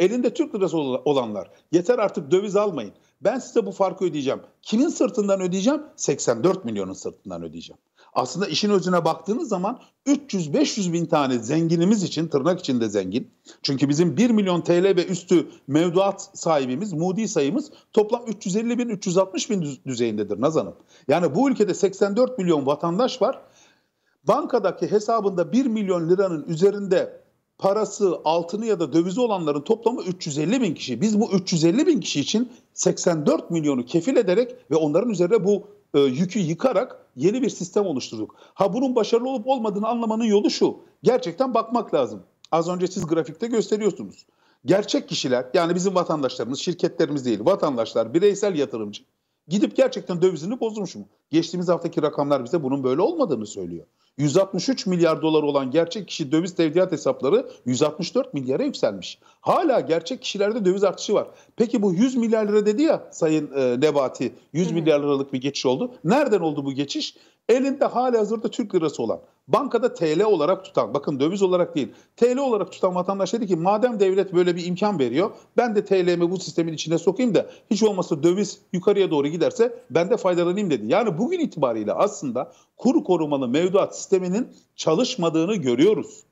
Elinde Türk lirası olanlar. Yeter artık döviz almayın. Ben size bu farkı ödeyeceğim. Kimin sırtından ödeyeceğim? 84 milyonun sırtından ödeyeceğim. Aslında işin özüne baktığınız zaman 300-500 bin tane zenginimiz için tırnak içinde zengin. Çünkü bizim 1 milyon TL ve üstü mevduat sahibimiz, mudi sayımız toplam 350 bin 360 bin düzeyindedir Nazanım. Yani bu ülkede 84 milyon vatandaş var. Bankadaki hesabında 1 milyon liranın üzerinde parası, altını ya da dövizi olanların toplamı 350 bin kişi. Biz bu 350 bin kişi için 84 milyonu kefil ederek ve onların üzerine bu e, yükü yıkarak yeni bir sistem oluşturduk. Ha bunun başarılı olup olmadığını anlamanın yolu şu. Gerçekten bakmak lazım. Az önce siz grafikte gösteriyorsunuz. Gerçek kişiler yani bizim vatandaşlarımız, şirketlerimiz değil, vatandaşlar, bireysel yatırımcı Gidip gerçekten dövizini bozmuş mu? Geçtiğimiz haftaki rakamlar bize bunun böyle olmadığını söylüyor. 163 milyar dolar olan gerçek kişi döviz tevdiat hesapları 164 milyara yükselmiş. Hala gerçek kişilerde döviz artışı var. Peki bu 100 milyar lira dedi ya Sayın e, Nebati 100 milyar liralık bir geçiş oldu. Nereden oldu bu geçiş? Elinde hali hazırda Türk lirası olan bankada TL olarak tutan, bakın döviz olarak değil, TL olarak tutan vatandaş dedi ki madem devlet böyle bir imkan veriyor, ben de TL'mi bu sistemin içine sokayım da hiç olmazsa döviz yukarıya doğru giderse ben de faydalanayım dedi. Yani bugün itibariyle aslında kur korumalı mevduat sisteminin çalışmadığını görüyoruz.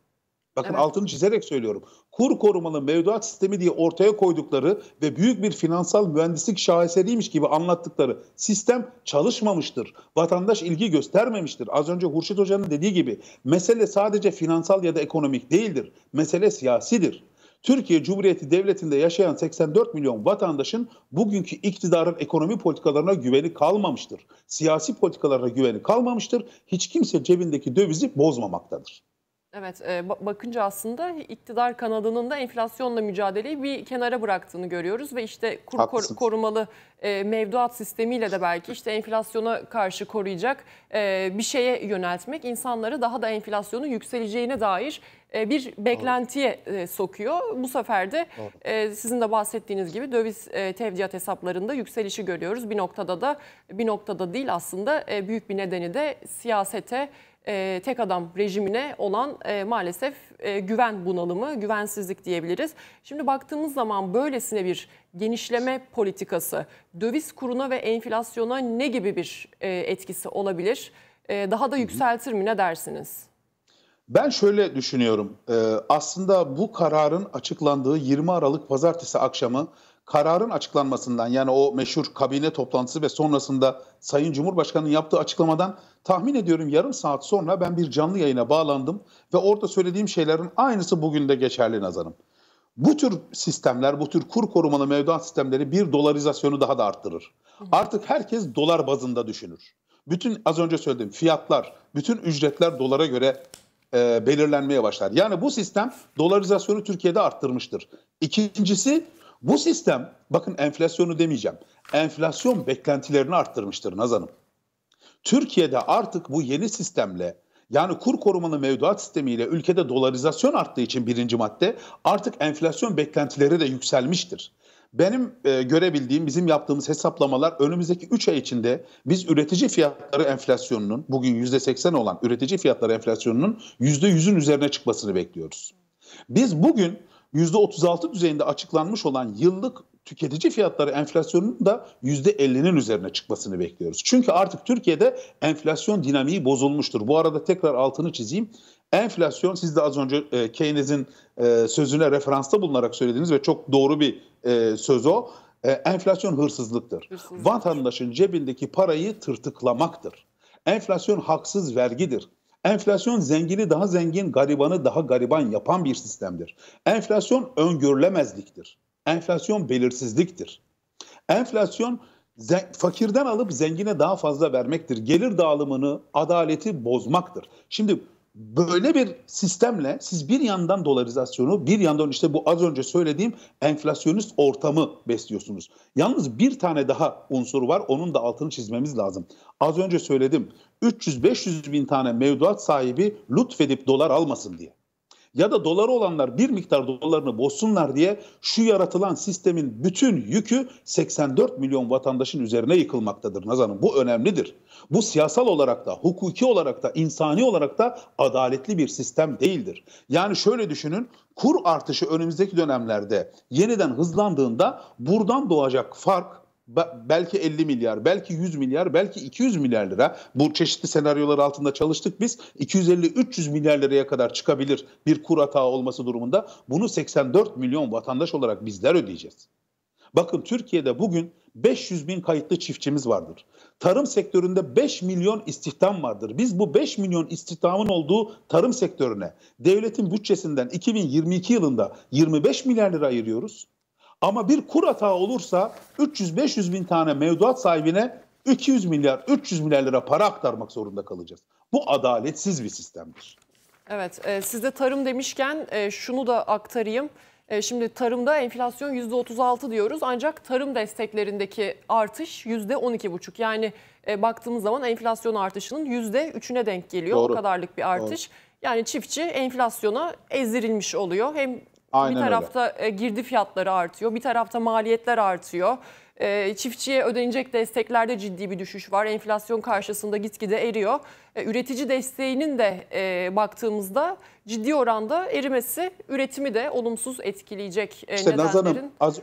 Bakın evet. altını çizerek söylüyorum. Kur korumalı mevduat sistemi diye ortaya koydukları ve büyük bir finansal mühendislik şaheseriymiş gibi anlattıkları sistem çalışmamıştır. Vatandaş ilgi göstermemiştir. Az önce Hurşit Hoca'nın dediği gibi mesele sadece finansal ya da ekonomik değildir. Mesele siyasidir. Türkiye Cumhuriyeti Devleti'nde yaşayan 84 milyon vatandaşın bugünkü iktidarın ekonomi politikalarına güveni kalmamıştır. Siyasi politikalarına güveni kalmamıştır. Hiç kimse cebindeki dövizi bozmamaktadır. Evet, e, bakınca aslında iktidar kanadının da enflasyonla mücadeleyi bir kenara bıraktığını görüyoruz ve işte kur kor, korumalı e, mevduat sistemiyle de belki işte enflasyona karşı koruyacak e, bir şeye yöneltmek insanları daha da enflasyonun yükseleceğine dair bir beklentiye e, sokuyor. Bu sefer de e, sizin de bahsettiğiniz gibi döviz e, tevdiat hesaplarında yükselişi görüyoruz. Bir noktada da bir noktada değil aslında büyük bir nedeni de siyasete e, tek adam rejimine olan e, maalesef e, güven bunalımı, güvensizlik diyebiliriz. Şimdi baktığımız zaman böylesine bir genişleme politikası döviz kuruna ve enflasyona ne gibi bir e, etkisi olabilir? E, daha da yükseltir mi ne dersiniz? Ben şöyle düşünüyorum. Ee, aslında bu kararın açıklandığı 20 Aralık pazartesi akşamı kararın açıklanmasından yani o meşhur kabine toplantısı ve sonrasında Sayın Cumhurbaşkanı'nın yaptığı açıklamadan tahmin ediyorum yarım saat sonra ben bir canlı yayına bağlandım ve orada söylediğim şeylerin aynısı bugün de geçerli nazarım. Bu tür sistemler, bu tür kur korumalı mevduat sistemleri bir dolarizasyonu daha da arttırır. Artık herkes dolar bazında düşünür. Bütün az önce söylediğim fiyatlar, bütün ücretler dolara göre e, belirlenmeye başlar. Yani bu sistem dolarizasyonu Türkiye'de arttırmıştır. İkincisi bu sistem bakın enflasyonu demeyeceğim. Enflasyon beklentilerini arttırmıştır Nazan'ım. Türkiye'de artık bu yeni sistemle yani kur korumalı mevduat sistemiyle ülkede dolarizasyon arttığı için birinci madde artık enflasyon beklentileri de yükselmiştir. Benim e, görebildiğim bizim yaptığımız hesaplamalar önümüzdeki 3 ay içinde biz üretici fiyatları enflasyonunun bugün %80 olan üretici fiyatları enflasyonunun %100'ün üzerine çıkmasını bekliyoruz. Biz bugün %36 düzeyinde açıklanmış olan yıllık tüketici fiyatları enflasyonunun da %50'nin üzerine çıkmasını bekliyoruz. Çünkü artık Türkiye'de enflasyon dinamiği bozulmuştur. Bu arada tekrar altını çizeyim. Enflasyon siz de az önce e, Keynes'in e, sözüne referansta bulunarak söylediğiniz ve çok doğru bir e, söz o. E, enflasyon hırsızlıktır. Hırsızlık. Vatandaşın cebindeki parayı tırtıklamaktır. Enflasyon haksız vergidir. Enflasyon zengini daha zengin, garibanı daha gariban yapan bir sistemdir. Enflasyon öngörülemezliktir. Enflasyon belirsizliktir. Enflasyon fakirden alıp zengine daha fazla vermektir. Gelir dağılımını, adaleti bozmaktır. Şimdi böyle bir sistemle siz bir yandan dolarizasyonu, bir yandan işte bu az önce söylediğim enflasyonist ortamı besliyorsunuz. Yalnız bir tane daha unsur var, onun da altını çizmemiz lazım. Az önce söyledim, 300-500 bin tane mevduat sahibi lütfedip dolar almasın diye ya da doları olanlar bir miktar dolarını bozsunlar diye şu yaratılan sistemin bütün yükü 84 milyon vatandaşın üzerine yıkılmaktadır Nazan'ım. Bu önemlidir. Bu siyasal olarak da, hukuki olarak da, insani olarak da adaletli bir sistem değildir. Yani şöyle düşünün, kur artışı önümüzdeki dönemlerde yeniden hızlandığında buradan doğacak fark belki 50 milyar, belki 100 milyar, belki 200 milyar lira. Bu çeşitli senaryolar altında çalıştık biz. 250-300 milyar liraya kadar çıkabilir bir kur hata olması durumunda. Bunu 84 milyon vatandaş olarak bizler ödeyeceğiz. Bakın Türkiye'de bugün 500 bin kayıtlı çiftçimiz vardır. Tarım sektöründe 5 milyon istihdam vardır. Biz bu 5 milyon istihdamın olduğu tarım sektörüne devletin bütçesinden 2022 yılında 25 milyar lira ayırıyoruz. Ama bir kur hata olursa 300-500 bin tane mevduat sahibine 200 milyar, 300 milyar lira para aktarmak zorunda kalacağız. Bu adaletsiz bir sistemdir. Evet, e, siz de tarım demişken e, şunu da aktarayım. E, şimdi tarımda enflasyon %36 diyoruz ancak tarım desteklerindeki artış %12,5. Yani e, baktığımız zaman enflasyon artışının %3'üne denk geliyor. Doğru. O kadarlık bir artış. Doğru. Yani çiftçi enflasyona ezdirilmiş oluyor. Hem Aynen bir tarafta öyle. girdi fiyatları artıyor, bir tarafta maliyetler artıyor. E, çiftçiye ödenecek desteklerde ciddi bir düşüş var. Enflasyon karşısında gitgide eriyor. E, üretici desteğinin de e, baktığımızda ciddi oranda erimesi üretimi de olumsuz etkileyecek İşte Nazanım az,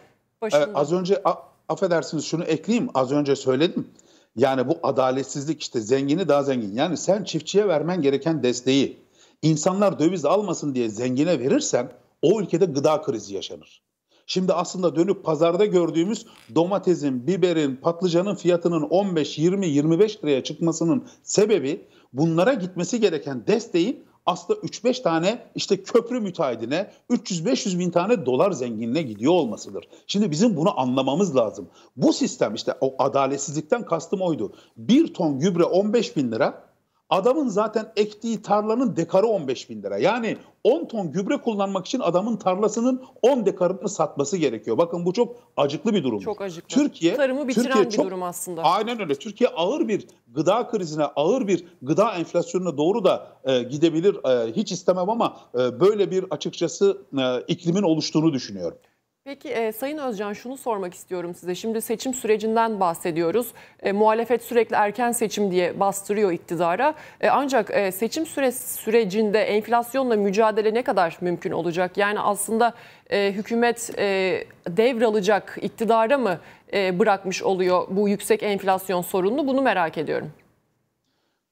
Az önce affedersiniz şunu ekleyeyim. Az önce söyledim. Yani bu adaletsizlik işte zengini daha zengin. Yani sen çiftçiye vermen gereken desteği insanlar döviz almasın diye zengine verirsen o ülkede gıda krizi yaşanır. Şimdi aslında dönüp pazarda gördüğümüz domatesin, biberin, patlıcanın fiyatının 15, 20, 25 liraya çıkmasının sebebi bunlara gitmesi gereken desteğin aslında 3-5 tane işte köprü müteahhidine 300-500 bin tane dolar zenginine gidiyor olmasıdır. Şimdi bizim bunu anlamamız lazım. Bu sistem işte o adaletsizlikten kastım oydu. Bir ton gübre 15 bin lira Adamın zaten ektiği tarlanın dekarı 15 bin lira. Yani 10 ton gübre kullanmak için adamın tarlasının 10 dekarını satması gerekiyor. Bakın bu çok acıklı bir durum. Çok acıklı. Türkiye, Tarımı bitiren Türkiye bir çok, durum aslında. Aynen öyle. Türkiye ağır bir gıda krizine, ağır bir gıda enflasyonuna doğru da e, gidebilir. E, hiç istemem ama e, böyle bir açıkçası e, iklimin oluştuğunu düşünüyorum. Peki e, Sayın Özcan şunu sormak istiyorum size. Şimdi seçim sürecinden bahsediyoruz. E, muhalefet sürekli erken seçim diye bastırıyor iktidara. E, ancak e, seçim süre, sürecinde enflasyonla mücadele ne kadar mümkün olacak? Yani aslında e, hükümet e, devralacak iktidara mı e, bırakmış oluyor bu yüksek enflasyon sorununu? Bunu merak ediyorum.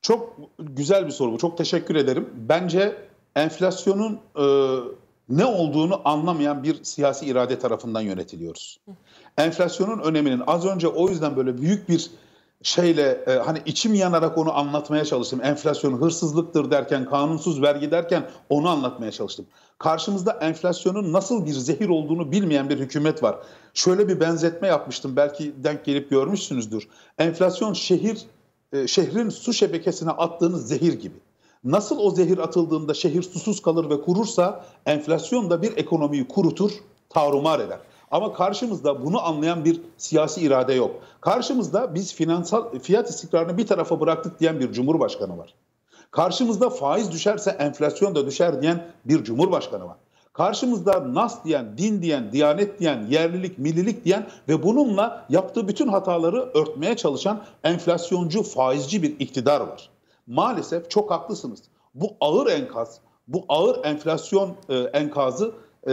Çok güzel bir soru bu. Çok teşekkür ederim. Bence enflasyonun... E ne olduğunu anlamayan bir siyasi irade tarafından yönetiliyoruz. Enflasyonun öneminin az önce o yüzden böyle büyük bir şeyle e, hani içim yanarak onu anlatmaya çalıştım. Enflasyon hırsızlıktır derken, kanunsuz vergi derken onu anlatmaya çalıştım. Karşımızda enflasyonun nasıl bir zehir olduğunu bilmeyen bir hükümet var. Şöyle bir benzetme yapmıştım. Belki denk gelip görmüşsünüzdür. Enflasyon şehir e, şehrin su şebekesine attığınız zehir gibi. Nasıl o zehir atıldığında şehir susuz kalır ve kurursa enflasyon da bir ekonomiyi kurutur, tarumar eder. Ama karşımızda bunu anlayan bir siyasi irade yok. Karşımızda biz finansal fiyat istikrarını bir tarafa bıraktık diyen bir cumhurbaşkanı var. Karşımızda faiz düşerse enflasyon da düşer diyen bir cumhurbaşkanı var. Karşımızda nas diyen, din diyen, diyanet diyen, yerlilik, millilik diyen ve bununla yaptığı bütün hataları örtmeye çalışan enflasyoncu, faizci bir iktidar var. Maalesef çok haklısınız. Bu ağır enkaz, bu ağır enflasyon e, enkazı e,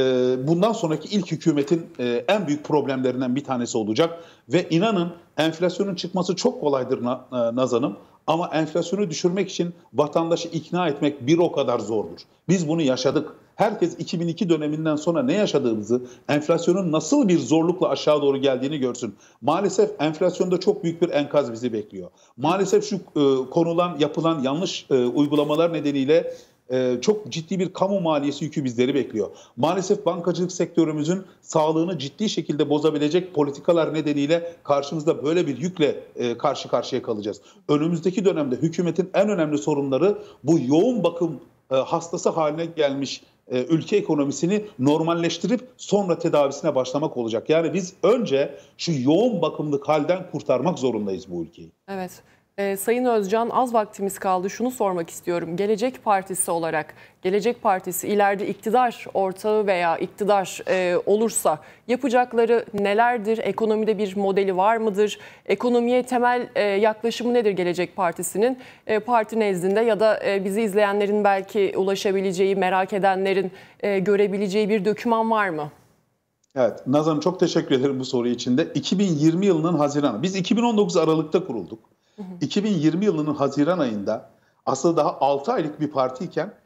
bundan sonraki ilk hükümetin e, en büyük problemlerinden bir tanesi olacak. Ve inanın enflasyonun çıkması çok kolaydır na, e, Nazan'ım. Ama enflasyonu düşürmek için vatandaşı ikna etmek bir o kadar zordur. Biz bunu yaşadık herkes 2002 döneminden sonra ne yaşadığımızı, enflasyonun nasıl bir zorlukla aşağı doğru geldiğini görsün. Maalesef enflasyonda çok büyük bir enkaz bizi bekliyor. Maalesef şu e, konulan, yapılan yanlış e, uygulamalar nedeniyle e, çok ciddi bir kamu maliyesi yükü bizleri bekliyor. Maalesef bankacılık sektörümüzün sağlığını ciddi şekilde bozabilecek politikalar nedeniyle karşımızda böyle bir yükle e, karşı karşıya kalacağız. Önümüzdeki dönemde hükümetin en önemli sorunları bu yoğun bakım e, hastası haline gelmiş e, ülke ekonomisini normalleştirip sonra tedavisine başlamak olacak. Yani biz önce şu yoğun bakımlık halden kurtarmak zorundayız bu ülkeyi. Evet. Ee, Sayın Özcan az vaktimiz kaldı. Şunu sormak istiyorum. Gelecek Partisi olarak, Gelecek Partisi ileride iktidar ortağı veya iktidar e, olursa yapacakları nelerdir? Ekonomide bir modeli var mıdır? Ekonomiye temel e, yaklaşımı nedir Gelecek Partisi'nin? E, parti nezdinde ya da e, bizi izleyenlerin belki ulaşabileceği, merak edenlerin e, görebileceği bir döküman var mı? Evet, Nazan çok teşekkür ederim bu soru için de. 2020 yılının Haziranı. Biz 2019 Aralık'ta kurulduk. 2020 yılının Haziran ayında aslında daha 6 aylık bir partiyken